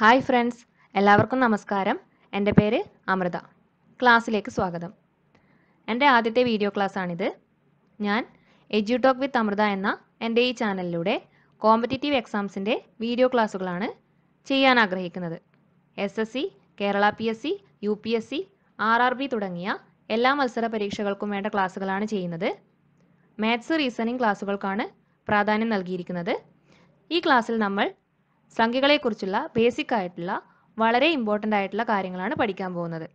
hi friends എല്ലാവർക്കും നമസ്കാരം എൻ്റെ പേര് അമൃത ക്ലാസ്സിലേക്ക് സ്വാഗതം എൻ്റെ ആദ്യത്തെ വീഡിയോ ക്ലാസ്സാണിത് ഞാൻ എജ്യൂടോക്ക് വിത്ത് അമൃത എന്ന എൻ്റെ ഈ ചാനലിലൂടെ കോമ്പറ്റിറ്റീവ് എക്സാംസിൻ്റെ വീഡിയോ ക്ലാസ്സുകളാണ് ചെയ്യാൻ ആഗ്രഹിക്കുന്നത് S S C Kerala P S C U P S C R R B തുടങ്ങിയ എല്ലാ മത്സര പരീക്ഷകൾക്കും വേണ്ട ക്ലാസ്സുകളാണ് ചെയ്യുന്നത് മാത്സ് റീസണിംഗ് ക്ലാസ്സുകൾക്കാണ് പ്രാധാന്യം നൽകിയിരിക്കുന്നത് ഈ ക്ലാസ്സിൽ നമ്മൾ സംഖ്യകളെക്കുറിച്ചുള്ള ബേസിക് ആയിട്ടുള്ള വളരെ ഇമ്പോർട്ടൻ്റ് ആയിട്ടുള്ള കാര്യങ്ങളാണ് പഠിക്കാൻ പോകുന്നത്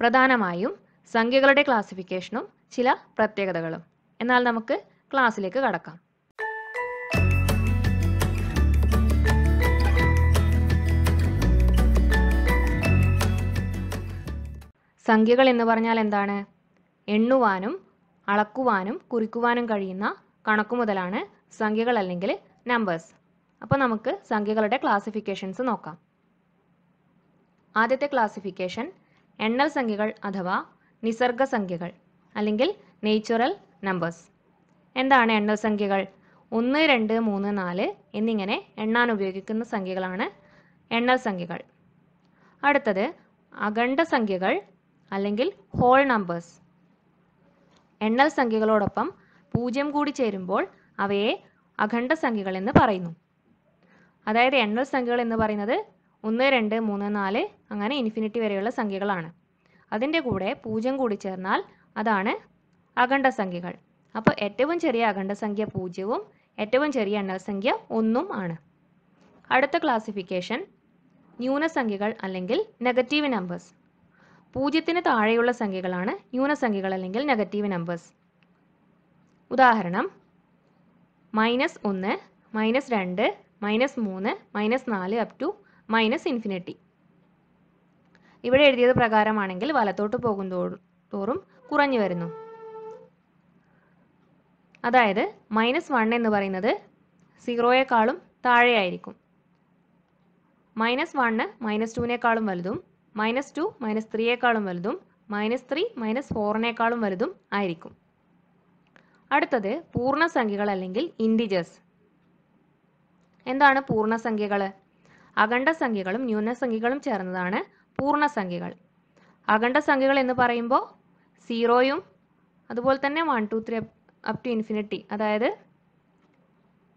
പ്രധാനമായും സംഖ്യകളുടെ ക്ലാസിഫിക്കേഷനും ചില പ്രത്യേകതകളും എന്നാൽ നമുക്ക് ക്ലാസ്സിലേക്ക് കടക്കാം സംഖ്യകൾ എന്ന് പറഞ്ഞാൽ എന്താണ് എണ്ണുവാനും അളക്കുവാനും കുറിക്കുവാനും കഴിയുന്ന കണക്കുമുതലാണ് സംഖ്യകൾ അല്ലെങ്കിൽ നമ്പേഴ്സ് അപ്പോൾ നമുക്ക് സംഖ്യകളുടെ ക്ലാസിഫിക്കേഷൻസ് നോക്കാം ആദ്യത്തെ ക്ലാസിഫിക്കേഷൻ എണ്ണൽ സംഖ്യകൾ അഥവാ നിസർഗ സംഖ്യകൾ അല്ലെങ്കിൽ നേച്ചുറൽ നമ്പേഴ്സ് എന്താണ് എണ്ണൽ സംഖ്യകൾ ഒന്ന് രണ്ട് മൂന്ന് നാല് എന്നിങ്ങനെ എണ്ണാൻ ഉപയോഗിക്കുന്ന സംഖ്യകളാണ് എണ്ണൽ സംഖ്യകൾ അടുത്തത് അഖണ്ഡ സംഖ്യകൾ അല്ലെങ്കിൽ ഹോൾ നമ്പേഴ്സ് എണ്ണൽ സംഖ്യകളോടൊപ്പം പൂജ്യം കൂടി ചേരുമ്പോൾ അവയെ അഖണ്ഡ സംഖ്യകൾ എന്ന് പറയുന്നു അതായത് എണ്ണൽ സംഖ്യകൾ എന്ന് പറയുന്നത് ഒന്ന് രണ്ട് മൂന്ന് നാല് അങ്ങനെ ഇൻഫിനിറ്റി വരെയുള്ള സംഖ്യകളാണ് അതിൻ്റെ കൂടെ പൂജ്യം കൂടി ചേർന്നാൽ അതാണ് അഖണ്ഡ സംഖ്യകൾ അപ്പോൾ ഏറ്റവും ചെറിയ അഖണ്ഡ സംഖ്യ പൂജ്യവും ഏറ്റവും ചെറിയ എണ്ണൽ സംഖ്യ ഒന്നും ആണ് അടുത്ത ക്ലാസിഫിക്കേഷൻ ന്യൂനസംഖ്യകൾ അല്ലെങ്കിൽ നെഗറ്റീവ് നമ്പേഴ്സ് പൂജ്യത്തിന് താഴെയുള്ള സംഖ്യകളാണ് ന്യൂനസംഖ്യകൾ അല്ലെങ്കിൽ നെഗറ്റീവ് നമ്പേഴ്സ് ഉദാഹരണം മൈനസ് ഒന്ന് മൈനസ് രണ്ട് മൈനസ് മൂന്ന് മൈനസ് നാല് അപ് ടു മൈനസ് ഇൻഫിനിറ്റി ഇവിടെ എഴുതിയത് പ്രകാരമാണെങ്കിൽ വലത്തോട്ട് പോകും തോറും കുറഞ്ഞു വരുന്നു അതായത് മൈനസ് വൺ എന്ന് പറയുന്നത് സീറോയെക്കാളും താഴെയായിരിക്കും മൈനസ് വണ്ണ് മൈനസ് ടുവിനേക്കാളും വലുതും മൈനസ് ടു മൈനസ് ത്രീയേക്കാളും വലുതും മൈനസ് ത്രീ മൈനസ് ഫോറിനേക്കാളും വലുതും ആയിരിക്കും അടുത്തത് പൂർണ്ണസംഖ്യകൾ അല്ലെങ്കിൽ ഇൻഡിജേഴ്സ് എന്താണ് പൂർണ്ണസംഖ്യകൾ അഖണ്ഡസംഖ്യകളും ന്യൂനസംഖ്യകളും ചേർന്നതാണ് പൂർണ്ണസംഖ്യകൾ അഖണ്ഡസംഖ്യകൾ എന്ന് പറയുമ്പോൾ സീറോയും അതുപോലെ തന്നെ one two three up to infinity അതായത്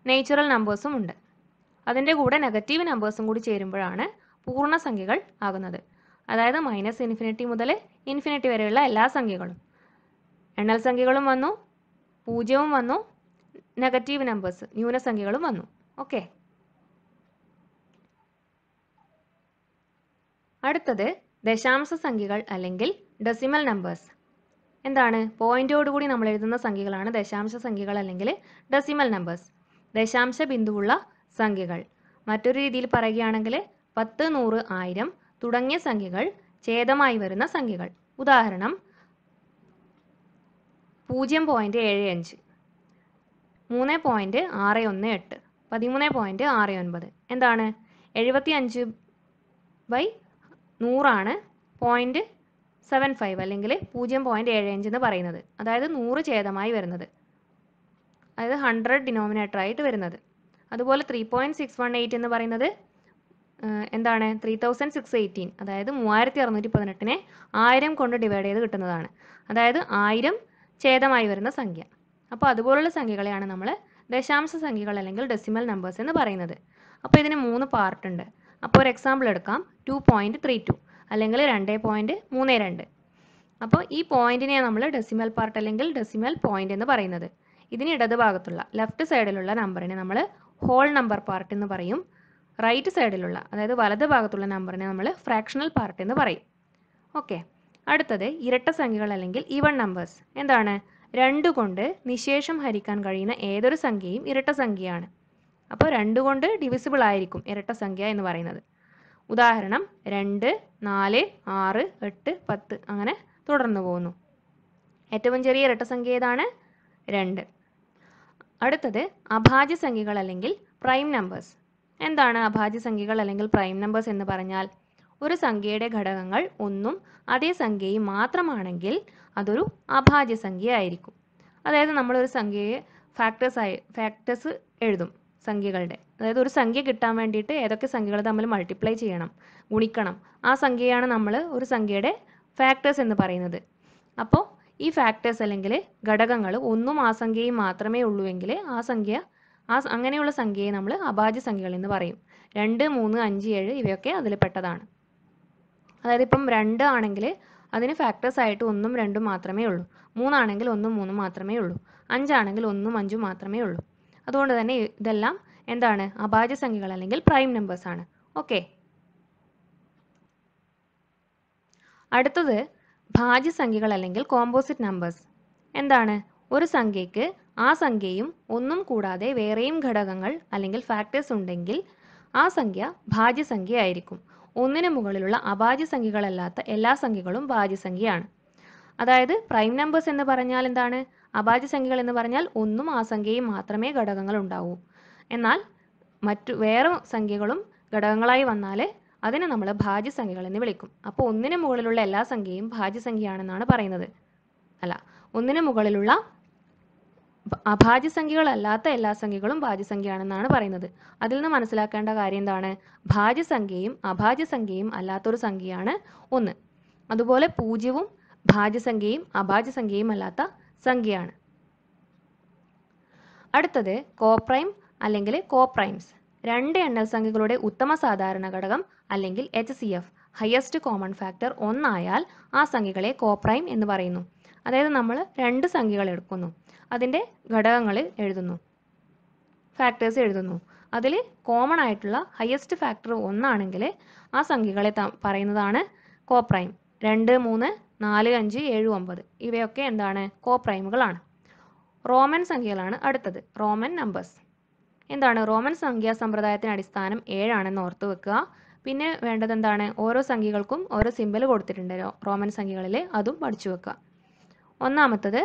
നേച്ചുറൽ നമ്പേഴ്സും ഉണ്ട് അതിൻ്റെ കൂടെ നെഗറ്റീവ് നമ്പേഴ്സും കൂടി ചേരുമ്പോഴാണ് പൂർണ്ണസംഖ്യകൾ ആകുന്നത് അതായത് മൈനസ് ഇൻഫിനിറ്റി മുതൽ ഇൻഫിനിറ്റി വരെയുള്ള എല്ലാ സംഖ്യകളും എണ്ണൽ സംഖ്യകളും വന്നു പൂജ്യവും വന്നു നെഗറ്റീവ് നമ്പേഴ്സ് ന്യൂനസംഖ്യകളും വന്നു ഓക്കെ അടുത്തത് ദശാംശ സംഖ്യകൾ അല്ലെങ്കിൽ ഡെസിമൽ നമ്പേഴ്സ് എന്താണ് പോയിന്റോടുകൂടി നമ്മൾ എഴുതുന്ന സംഖ്യകളാണ് ദശാംശ സംഖ്യകൾ അല്ലെങ്കിൽ ഡെസിമൽ നമ്പേഴ്സ് ദശാംശ ബിന്ദുവുള്ള സംഖ്യകൾ മറ്റൊരു രീതിയിൽ പറയുകയാണെങ്കിൽ പത്ത് നൂറ് ആയിരം തുടങ്ങിയ സംഖ്യകൾ ഛേദമായി വരുന്ന സംഖ്യകൾ ഉദാഹരണം പൂജ്യം പോയിന്റ് ഏഴ് അഞ്ച് മൂന്ന് പോയിന്റ് ആറ് ഒന്ന് എട്ട് പതിമൂന്ന് പോയിന്റ് ആറ് ഒൻപത് എന്താണ് എഴുപത്തി അഞ്ച് ബൈ നൂറാണ് പോയിൻറ്റ് സെവൻ ഫൈവ് അല്ലെങ്കിൽ പൂജ്യം പോയിൻറ്റ് ഏഴ് അഞ്ച് എന്ന് പറയുന്നത് അതായത് നൂറ് ഛേദമായി വരുന്നത് അതായത് ഹൺഡ്രഡ് ഡിനോമിനേറ്റർ ആയിട്ട് വരുന്നത് അതുപോലെ three point six one eight എന്ന് പറയുന്നത് എന്താണ് ത്രീ തൗസൻഡ് സിക്സ് എയ്റ്റീൻ അതായത് മൂവായിരത്തി അറുന്നൂറ്റി പതിനെട്ടിനെ ആയിരം കൊണ്ട് ഡിവൈഡ് ചെയ്ത് കിട്ടുന്നതാണ് അതായത് ആയിരം ഛേദമായി വരുന്ന സംഖ്യ അപ്പോൾ അതുപോലുള്ള സംഖ്യകളെയാണ് നമ്മൾ ദശാംശ സംഖ്യകൾ അല്ലെങ്കിൽ ഡെസിമൽ നമ്പേഴ്സ് എന്ന് പറയുന്നത് അപ്പോൾ ഇതിന് മൂന്ന് പാർട്ടുണ്ട് അപ്പോൾ ഒരു എക്സാമ്പിൾ എടുക്കാം ടു പോയിൻറ്റ് ത്രീ ടു അല്ലെങ്കിൽ രണ്ട് പോയിൻറ്റ് മൂന്ന് രണ്ട് അപ്പോൾ ഈ പോയിന്റിനെ നമ്മൾ ഡെസിമൽ പാർട്ട് അല്ലെങ്കിൽ ഡെസിമൽ പോയിന്റ് എന്ന് പറയുന്നത് ഇതിന് ഭാഗത്തുള്ള ലെഫ്റ്റ് സൈഡിലുള്ള നമ്പറിനെ നമ്മൾ ഹോൾ നമ്പർ പാർട്ട് എന്ന് പറയും റൈറ്റ് സൈഡിലുള്ള അതായത് വലത് ഭാഗത്തുള്ള നമ്പറിനെ നമ്മൾ ഫ്രാക്ഷണൽ പാർട്ട് എന്ന് പറയും ഓക്കെ അടുത്തത് ഇരട്ട സംഖ്യകൾ അല്ലെങ്കിൽ ഈവൺ നമ്പേഴ്സ് എന്താണ് രണ്ടു കൊണ്ട് നിശേഷം ഹരിക്കാൻ കഴിയുന്ന ഏതൊരു സംഖ്യയും ഇരട്ട സംഖ്യയാണ് അപ്പോൾ രണ്ട് കൊണ്ട് ഡിവിസിബിൾ ആയിരിക്കും ഇരട്ട സംഖ്യ എന്ന് പറയുന്നത് ഉദാഹരണം രണ്ട് നാല് ആറ് എട്ട് പത്ത് അങ്ങനെ തുടർന്നു പോകുന്നു ഏറ്റവും ചെറിയ ഇരട്ട സംഖ്യ ഏതാണ് രണ്ട് അടുത്തത് അഭാജ്യ സംഖ്യകൾ അല്ലെങ്കിൽ പ്രൈം നമ്പേഴ്സ് എന്താണ് അഭാജ്യ സംഖ്യകൾ അല്ലെങ്കിൽ പ്രൈം നമ്പേഴ്സ് എന്ന് പറഞ്ഞാൽ ഒരു സംഖ്യയുടെ ഘടകങ്ങൾ ഒന്നും അതേ സംഖ്യയും മാത്രമാണെങ്കിൽ അതൊരു അഭാജ്യ സംഖ്യ ആയിരിക്കും അതായത് നമ്മളൊരു സംഖ്യയെ ഫാക്ടേഴ്സായി ഫാക്ടേഴ്സ് എഴുതും സംഖ്യകളുടെ അതായത് ഒരു സംഖ്യ കിട്ടാൻ വേണ്ടിയിട്ട് ഏതൊക്കെ സംഖ്യകൾ തമ്മിൽ മൾട്ടിപ്ലൈ ചെയ്യണം ഗുണിക്കണം ആ സംഖ്യയാണ് നമ്മൾ ഒരു സംഖ്യയുടെ ഫാക്ടേഴ്സ് എന്ന് പറയുന്നത് അപ്പോൾ ഈ ഫാക്ടേഴ്സ് അല്ലെങ്കിൽ ഘടകങ്ങൾ ഒന്നും ആ സംഖ്യയും മാത്രമേ ഉള്ളൂവെങ്കിൽ ആ സംഖ്യ ആ അങ്ങനെയുള്ള സംഖ്യയെ നമ്മൾ അഭാജ്യ സംഖ്യകൾ എന്ന് പറയും രണ്ട് മൂന്ന് അഞ്ച് ഏഴ് ഇവയൊക്കെ അതിൽ പെട്ടതാണ് അതായത് ഇപ്പം രണ്ട് ആണെങ്കിൽ അതിന് ഫാക്ടേഴ്സ് ആയിട്ട് ഒന്നും രണ്ടും മാത്രമേ ഉള്ളൂ മൂന്നാണെങ്കിൽ ഒന്നും മൂന്നും മാത്രമേ ഉള്ളൂ അഞ്ചാണെങ്കിൽ ഒന്നും അഞ്ചും മാത്രമേ ഉള്ളൂ അതുകൊണ്ട് തന്നെ ഇതെല്ലാം എന്താണ് അഭാജ്യ സംഖ്യകൾ അല്ലെങ്കിൽ പ്രൈം നമ്പേഴ്സ് ആണ് ഓക്കെ അടുത്തത് ഭാജ്യസംഖ്യകൾ അല്ലെങ്കിൽ കോമ്പോസിറ്റ് നമ്പേഴ്സ് എന്താണ് ഒരു സംഖ്യയ്ക്ക് ആ സംഖ്യയും ഒന്നും കൂടാതെ വേറെയും ഘടകങ്ങൾ അല്ലെങ്കിൽ ഫാക്ടേഴ്സ് ഉണ്ടെങ്കിൽ ആ സംഖ്യ ഭാജ്യസംഖ്യ ആയിരിക്കും ഒന്നിന് മുകളിലുള്ള അഭാജ്യ സംഖ്യകളല്ലാത്ത എല്ലാ സംഖ്യകളും ഭാജ്യസംഖ്യയാണ് അതായത് പ്രൈം നമ്പേഴ്സ് എന്ന് പറഞ്ഞാൽ എന്താണ് അഭാജ്യ സംഖ്യകൾ എന്ന് പറഞ്ഞാൽ ഒന്നും ആ സംഖ്യയും മാത്രമേ ഘടകങ്ങൾ ഉണ്ടാവൂ എന്നാൽ മറ്റു വേറെ സംഖ്യകളും ഘടകങ്ങളായി വന്നാൽ അതിനെ നമ്മൾ സംഖ്യകൾ എന്ന് വിളിക്കും അപ്പോൾ ഒന്നിന് മുകളിലുള്ള എല്ലാ സംഖ്യയും സംഖ്യയാണെന്നാണ് പറയുന്നത് അല്ല ഒന്നിന് മുകളിലുള്ള സംഖ്യകളല്ലാത്ത എല്ലാ സംഖ്യകളും സംഖ്യയാണെന്നാണ് പറയുന്നത് അതിൽ നിന്ന് മനസ്സിലാക്കേണ്ട കാര്യം എന്താണ് സംഖ്യയും അഭാജ്യ സംഖ്യയും അല്ലാത്തൊരു സംഖ്യയാണ് ഒന്ന് അതുപോലെ പൂജ്യവും സംഖ്യയും അഭാജ്യ സംഖ്യയും അല്ലാത്ത സംഖ്യയാണ് അടുത്തത് കോപ്രൈം അല്ലെങ്കിൽ കോപ്രൈംസ് രണ്ട് എണ്ണൽ സംഖ്യകളുടെ ഉത്തമ സാധാരണ ഘടകം അല്ലെങ്കിൽ H C F highest common factor ഒന്നായാൽ ആ സംഖ്യകളെ കോപ്രൈം എന്ന് പറയുന്നു അതായത് നമ്മൾ രണ്ട് സംഖ്യകൾ എടുക്കുന്നു അതിൻ്റെ ഘടകങ്ങൾ എഴുതുന്നു ഫാക്ടേഴ്സ് എഴുതുന്നു അതിൽ കോമൺ ആയിട്ടുള്ള ഹയസ്റ്റ് ഫാക്ടർ ഒന്നാണെങ്കിൽ ആ സംഖ്യകളെ പറയുന്നതാണ് കോപ്രൈം രണ്ട് മൂന്ന് നാല് അഞ്ച് ഏഴ് ഒമ്പത് ഇവയൊക്കെ എന്താണ് കോ പ്രൈമുകളാണ് റോമൻ സംഖ്യകളാണ് അടുത്തത് റോമൻ നമ്പേഴ്സ് എന്താണ് റോമൻ സംഖ്യാ സമ്പ്രദായത്തിന് അടിസ്ഥാനം ഏഴാണെന്ന് ഓർത്ത് വെക്കുക പിന്നെ വേണ്ടത് എന്താണ് ഓരോ സംഖ്യകൾക്കും ഓരോ സിമ്പൽ കൊടുത്തിട്ടുണ്ട് റോമൻ സംഖ്യകളിൽ അതും പഠിച്ചു വെക്കുക ഒന്നാമത്തത്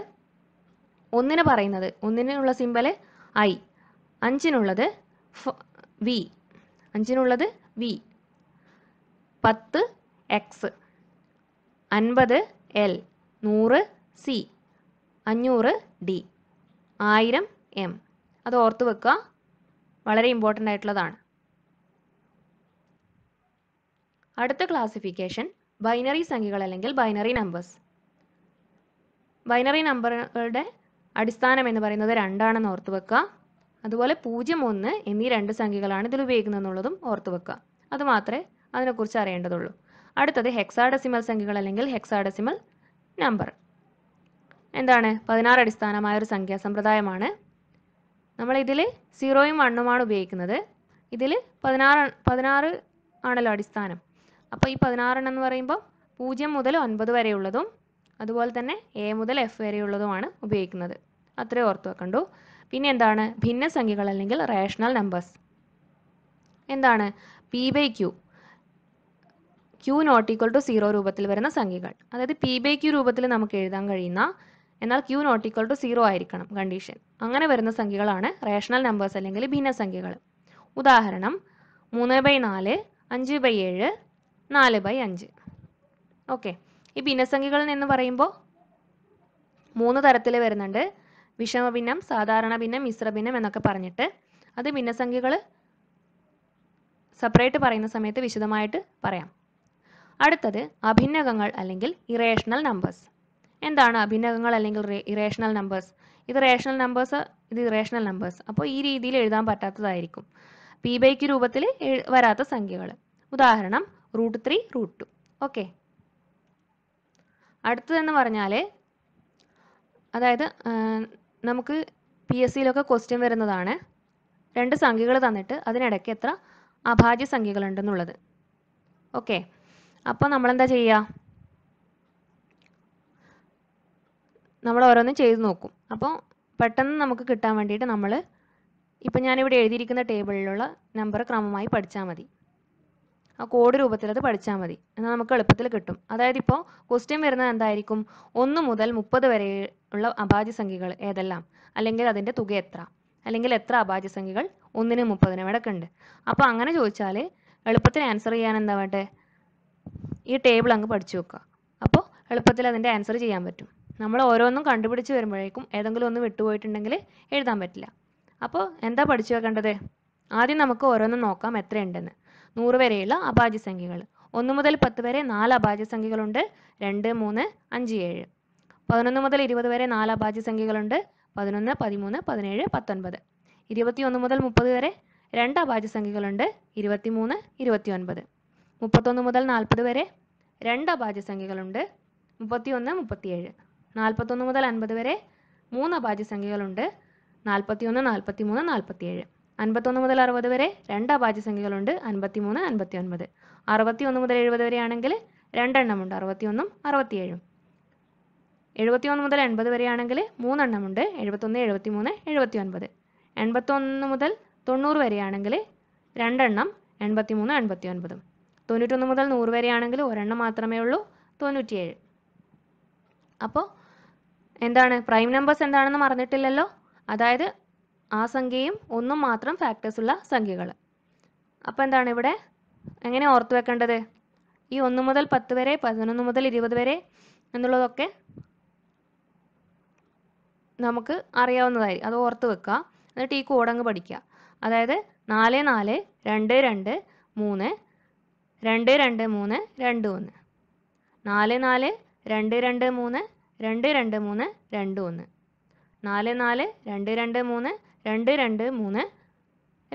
ഒന്നിന് പറയുന്നത് ഒന്നിനുള്ള സിമ്പൽ ഐ അഞ്ചിനുള്ളത് വി അഞ്ചിനുള്ളത് വി പത്ത് എക്സ് അൻപത് എൽ നൂറ് സി അഞ്ഞൂറ് ഡി ആയിരം എം അത് ഓർത്ത് വെക്കുക വളരെ ഇമ്പോർട്ടൻ്റ് ആയിട്ടുള്ളതാണ് അടുത്ത ക്ലാസിഫിക്കേഷൻ ബൈനറി സംഖ്യകൾ അല്ലെങ്കിൽ ബൈനറി നമ്പേഴ്സ് ബൈനറി നമ്പറുകളുടെ അടിസ്ഥാനം എന്ന് പറയുന്നത് രണ്ടാണെന്ന് ഓർത്ത് വെക്കുക അതുപോലെ പൂജ്യം ഒന്ന് എന്നീ രണ്ട് സംഖ്യകളാണ് ഇതിൽ ഉപയോഗിക്കുന്നതെന്നുള്ളതും ഓർത്ത് വെക്കുക അതുമാത്രമേ അതിനെക്കുറിച്ച് അറിയേണ്ടതുള്ളൂ അടുത്തത് ഹെക്സാഡെസിമൽ സംഖ്യകൾ അല്ലെങ്കിൽ ഹെക്സാഡെസിമൽ നമ്പർ എന്താണ് പതിനാറ് അടിസ്ഥാനമായ ഒരു സംഖ്യാ സമ്പ്രദായമാണ് ഇതിൽ സീറോയും വണ്ണുമാണ് ഉപയോഗിക്കുന്നത് ഇതിൽ പതിനാറ് പതിനാറ് ആണല്ലോ അടിസ്ഥാനം അപ്പോൾ ഈ പതിനാറെണ്ണം എന്ന് പറയുമ്പോൾ പൂജ്യം മുതൽ ഒൻപത് വരെയുള്ളതും അതുപോലെ തന്നെ എ മുതൽ എഫ് വരെയുള്ളതുമാണ് ഉപയോഗിക്കുന്നത് അത്രയും ഓർത്ത് വെക്കണ്ടു പിന്നെ എന്താണ് ഭിന്നസംഖ്യകൾ അല്ലെങ്കിൽ റേഷണൽ നമ്പേഴ്സ് എന്താണ് P by Q Q not equal to zero രൂപത്തിൽ വരുന്ന സംഖ്യകൾ അതായത് പി ബൈ ക്യൂ രൂപത്തിൽ നമുക്ക് എഴുതാൻ കഴിയുന്ന എന്നാൽ Q not equal to zero ആയിരിക്കണം കണ്ടീഷൻ അങ്ങനെ വരുന്ന സംഖ്യകളാണ് റേഷണൽ നമ്പേഴ്സ് അല്ലെങ്കിൽ ഭിന്നസംഖ്യകൾ ഉദാഹരണം മൂന്ന് ബൈ നാല് അഞ്ച് ബൈ ഏഴ് നാല് ബൈ അഞ്ച് ഓക്കെ ഈ ഭിന്നസംഖ്യകളിൽ എന്ന് പറയുമ്പോൾ മൂന്ന് തരത്തിൽ വരുന്നുണ്ട് വിഷമഭിന്നം സാധാരണ ഭിന്നം മിശ്രഭിന്നം എന്നൊക്കെ പറഞ്ഞിട്ട് അത് ഭിന്നസംഖ്യകൾ സെപ്പറേറ്റ് പറയുന്ന സമയത്ത് വിശദമായിട്ട് പറയാം അടുത്തത് അഭിന്നകങ്ങൾ അല്ലെങ്കിൽ ഇറേഷണൽ നമ്പേഴ്സ് എന്താണ് അഭിന്നകങ്ങൾ അല്ലെങ്കിൽ ഇറേഷണൽ നമ്പേഴ്സ് ഇത് റേഷണൽ നമ്പേഴ്സ് ഇത് ഇറേഷണൽ നമ്പേഴ്സ് അപ്പോൾ ഈ രീതിയിൽ എഴുതാൻ പറ്റാത്തതായിരിക്കും പി ബൈക്ക് രൂപത്തിൽ വരാത്ത സംഖ്യകൾ ഉദാഹരണം root three root two okay അടുത്തതെന്ന് പറഞ്ഞാൽ അതായത് നമുക്ക് പി എസ് സിയിലൊക്കെ ക്വസ്റ്റ്യൻ വരുന്നതാണ് രണ്ട് സംഖ്യകൾ തന്നിട്ട് അതിനിടയ്ക്ക് എത്ര അഭാജ്യ സംഖ്യകളുണ്ടെന്നുള്ളത് ഓക്കെ അപ്പോൾ നമ്മളെന്താ ചെയ്യുക നമ്മൾ ഓരോന്നും ചെയ്ത് നോക്കും അപ്പോൾ പെട്ടെന്ന് നമുക്ക് കിട്ടാൻ വേണ്ടിയിട്ട് നമ്മൾ ഇപ്പം ഞാനിവിടെ എഴുതിയിരിക്കുന്ന ടേബിളിലുള്ള നമ്പർ ക്രമമായി പഠിച്ചാൽ മതി ആ കോഡ് അത് പഠിച്ചാൽ മതി എന്നാൽ നമുക്ക് എളുപ്പത്തിൽ കിട്ടും അതായത് ഇപ്പോൾ ക്വസ്റ്റ്യൻ വരുന്നത് എന്തായിരിക്കും ഒന്ന് മുതൽ മുപ്പത് വരെ ഉള്ള അഭാജ്യസംഖ്യകൾ ഏതെല്ലാം അല്ലെങ്കിൽ അതിൻ്റെ തുക എത്ര അല്ലെങ്കിൽ എത്ര അഭാജ്യസംഖ്യകൾ ഒന്നിനും മുപ്പതിനും ഇടയ്ക്കുണ്ട് അപ്പോൾ അങ്ങനെ ചോദിച്ചാൽ എളുപ്പത്തിൽ ആൻസർ ചെയ്യാൻ എന്താ വേണ്ടത് ഈ ടേബിൾ അങ്ങ് പഠിച്ചു വെക്കുക അപ്പോൾ എളുപ്പത്തിൽ അതിൻ്റെ ആൻസർ ചെയ്യാൻ പറ്റും നമ്മൾ ഓരോന്നും കണ്ടുപിടിച്ച് വരുമ്പോഴേക്കും ഏതെങ്കിലും ഒന്ന് വിട്ടുപോയിട്ടുണ്ടെങ്കിൽ എഴുതാൻ പറ്റില്ല അപ്പോൾ എന്താ പഠിച്ചു വെക്കേണ്ടത് ആദ്യം നമുക്ക് ഓരോന്നും നോക്കാം എത്രയുണ്ടെന്ന് നൂറ് വരെയുള്ള സംഖ്യകൾ ഒന്ന് മുതൽ പത്ത് വരെ നാല് സംഖ്യകളുണ്ട് രണ്ട് മൂന്ന് അഞ്ച് ഏഴ് പതിനൊന്ന് മുതൽ ഇരുപത് വരെ നാല് സംഖ്യകളുണ്ട് പതിനൊന്ന് പതിമൂന്ന് പതിനേഴ് പത്തൊൻപത് ഒന്ന് മുതൽ മുപ്പത് വരെ രണ്ട് മൂന്ന് ഇരുപത്തി ഒൻപത് മുപ്പത്തൊന്ന് മുതൽ നാൽപ്പത് വരെ രണ്ട് അഭാജ്യസംഖ്യകളുണ്ട് മുപ്പത്തിയൊന്ന് മുപ്പത്തിയേഴ് നാൽപ്പത്തൊന്ന് മുതൽ അൻപത് വരെ മൂന്ന് അഭാജ്യസംഖ്യകളുണ്ട് നാൽപ്പത്തിയൊന്ന് നാൽപ്പത്തിമൂന്ന് നാൽപ്പത്തിയേഴ് അൻപത്തൊന്ന് മുതൽ അറുപത് വരെ രണ്ട് അഭാജ്യസംഖ്യകളുണ്ട് അൻപത്തിമൂന്ന് അൻപത്തി ഒൻപത് അറുപത്തി ഒന്ന് മുതൽ എഴുപത് വരെയാണെങ്കിൽ രണ്ടെണ്ണമുണ്ട് അറുപത്തിയൊന്നും അറുപത്തിയേഴും ഒന്ന് മുതൽ എൺപത് വരെയാണെങ്കിൽ മൂന്നെണ്ണമുണ്ട് എഴുപത്തൊന്ന് എഴുപത്തിമൂന്ന് എഴുപത്തി ഒൻപത് എൺപത്തൊന്ന് മുതൽ തൊണ്ണൂറ് വരെയാണെങ്കിൽ രണ്ടെണ്ണം എൺപത്തി മൂന്ന് എൺപത്തി ഒൻപതും തൊണ്ണൂറ്റൊന്ന് മുതൽ നൂറ് വരെയാണെങ്കിൽ ഒരെണ്ണം മാത്രമേ ഉള്ളൂ തൊണ്ണൂറ്റിയേഴ് അപ്പോൾ എന്താണ് പ്രൈം നമ്പേഴ്സ് എന്താണെന്ന് പറഞ്ഞിട്ടില്ലല്ലോ അതായത് ആ സംഖ്യയും ഒന്നും മാത്രം ഫാക്ടേഴ്സ് ഉള്ള സംഖ്യകൾ അപ്പോൾ എന്താണ് ഇവിടെ എങ്ങനെ ഓർത്തു വെക്കേണ്ടത് ഈ ഒന്ന് മുതൽ പത്ത് വരെ പതിനൊന്ന് മുതൽ ഇരുപത് വരെ എന്നുള്ളതൊക്കെ നമുക്ക് അറിയാവുന്നതായി അത് ഓർത്ത് വെക്കുക എന്നിട്ട് ഈ കോഡങ്ങ് പഠിക്കുക അതായത് നാല് നാല് രണ്ട് രണ്ട് മൂന്ന് രണ്ട് രണ്ട് മൂന്ന് രണ്ട് ഒന്ന് നാല് നാല് രണ്ട് രണ്ട് മൂന്ന് രണ്ട് രണ്ട് മൂന്ന് രണ്ട് ഒന്ന് നാല് നാല് രണ്ട് രണ്ട് മൂന്ന് രണ്ട് രണ്ട് മൂന്ന്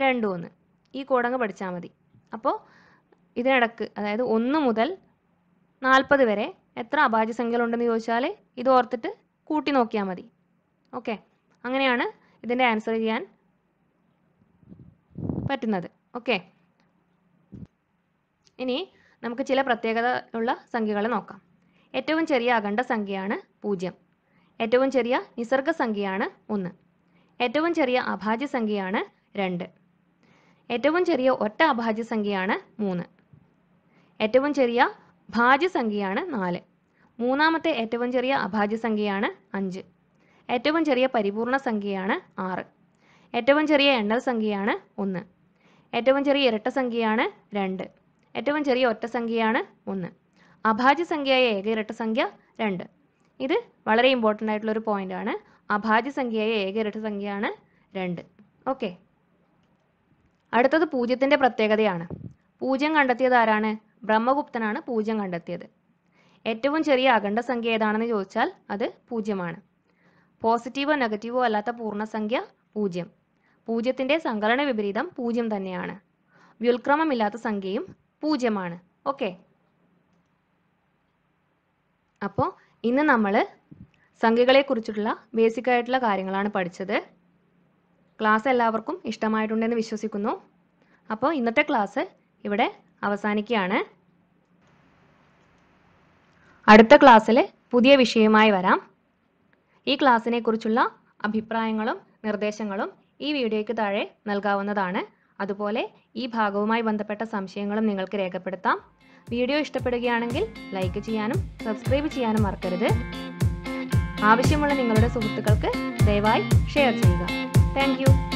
രണ്ട് ഒന്ന് ഈ കോഡങ്ങ് പഠിച്ചാൽ മതി അപ്പോൾ ഇതിനിടക്ക് അതായത് ഒന്ന് മുതൽ നാൽപ്പത് വരെ എത്ര അഭാജ്യ സംഖ്യകളുണ്ടെന്ന് ചോദിച്ചാൽ ഇത് ഓർത്തിട്ട് കൂട്ടി നോക്കിയാൽ മതി ഓക്കെ അങ്ങനെയാണ് ഇതിൻ്റെ ആൻസർ ചെയ്യാൻ പറ്റുന്നത് ഓക്കെ ഇനി നമുക്ക് ചില പ്രത്യേകത ഉള്ള സംഖ്യകൾ നോക്കാം ഏറ്റവും ചെറിയ അഖണ്ഡ സംഖ്യയാണ് പൂജ്യം ഏറ്റവും ചെറിയ നിസർഗ സംഖ്യയാണ് ഒന്ന് ഏറ്റവും ചെറിയ അഭാജ്യ സംഖ്യയാണ് രണ്ട് ഏറ്റവും ചെറിയ ഒറ്റ അഭാജ്യ സംഖ്യയാണ് മൂന്ന് ഏറ്റവും ചെറിയ ഭാജ്യ സംഖ്യയാണ് നാല് മൂന്നാമത്തെ ഏറ്റവും ചെറിയ അഭാജ്യ സംഖ്യയാണ് അഞ്ച് ഏറ്റവും ചെറിയ പരിപൂർണ സംഖ്യയാണ് ആറ് ഏറ്റവും ചെറിയ എണ്ണൽ സംഖ്യയാണ് ഒന്ന് ഏറ്റവും ചെറിയ ഇരട്ട സംഖ്യയാണ് രണ്ട് ഏറ്റവും ചെറിയ ഒറ്റ സംഖ്യയാണ് ഒന്ന് അഭാജ്യ സംഖ്യയായ ഏക ഇരട്ട സംഖ്യ രണ്ട് ഇത് വളരെ ഇമ്പോർട്ടൻ്റ് ആയിട്ടുള്ള ഒരു പോയിന്റ് ആണ് അഭാജ്യ സംഖ്യയായ ഏക ഇരട്ട സംഖ്യയാണ് രണ്ട് ഓക്കെ അടുത്തത് പൂജ്യത്തിൻ്റെ പ്രത്യേകതയാണ് പൂജ്യം കണ്ടെത്തിയത് ആരാണ് ബ്രഹ്മഗുപ്തനാണ് പൂജ്യം കണ്ടെത്തിയത് ഏറ്റവും ചെറിയ അഖണ്ഡ സംഖ്യ ഏതാണെന്ന് ചോദിച്ചാൽ അത് പൂജ്യമാണ് പോസിറ്റീവോ നെഗറ്റീവോ അല്ലാത്ത പൂർണ്ണസംഖ്യ പൂജ്യം പൂജ്യത്തിൻ്റെ സങ്കലന വിപരീതം പൂജ്യം തന്നെയാണ് വ്യുൽക്രമമില്ലാത്ത സംഖ്യയും പൂജ്യമാണ് ഓക്കെ അപ്പോൾ ഇന്ന് നമ്മൾ സംഖ്യകളെക്കുറിച്ചിട്ടുള്ള ബേസിക് ആയിട്ടുള്ള കാര്യങ്ങളാണ് പഠിച്ചത് ക്ലാസ് എല്ലാവർക്കും ഇഷ്ടമായിട്ടുണ്ടെന്ന് വിശ്വസിക്കുന്നു അപ്പോൾ ഇന്നത്തെ ക്ലാസ് ഇവിടെ അവസാനിക്കുകയാണ് അടുത്ത ക്ലാസ്സിൽ പുതിയ വിഷയമായി വരാം ഈ ക്ലാസ്സിനെക്കുറിച്ചുള്ള അഭിപ്രായങ്ങളും നിർദ്ദേശങ്ങളും ഈ വീഡിയോയ്ക്ക് താഴെ നൽകാവുന്നതാണ് അതുപോലെ ഈ ഭാഗവുമായി ബന്ധപ്പെട്ട സംശയങ്ങളും നിങ്ങൾക്ക് രേഖപ്പെടുത്താം വീഡിയോ ഇഷ്ടപ്പെടുകയാണെങ്കിൽ ലൈക്ക് ചെയ്യാനും സബ്സ്ക്രൈബ് ചെയ്യാനും മറക്കരുത് ആവശ്യമുള്ള നിങ്ങളുടെ സുഹൃത്തുക്കൾക്ക് ദയവായി ഷെയർ ചെയ്യുക താങ്ക്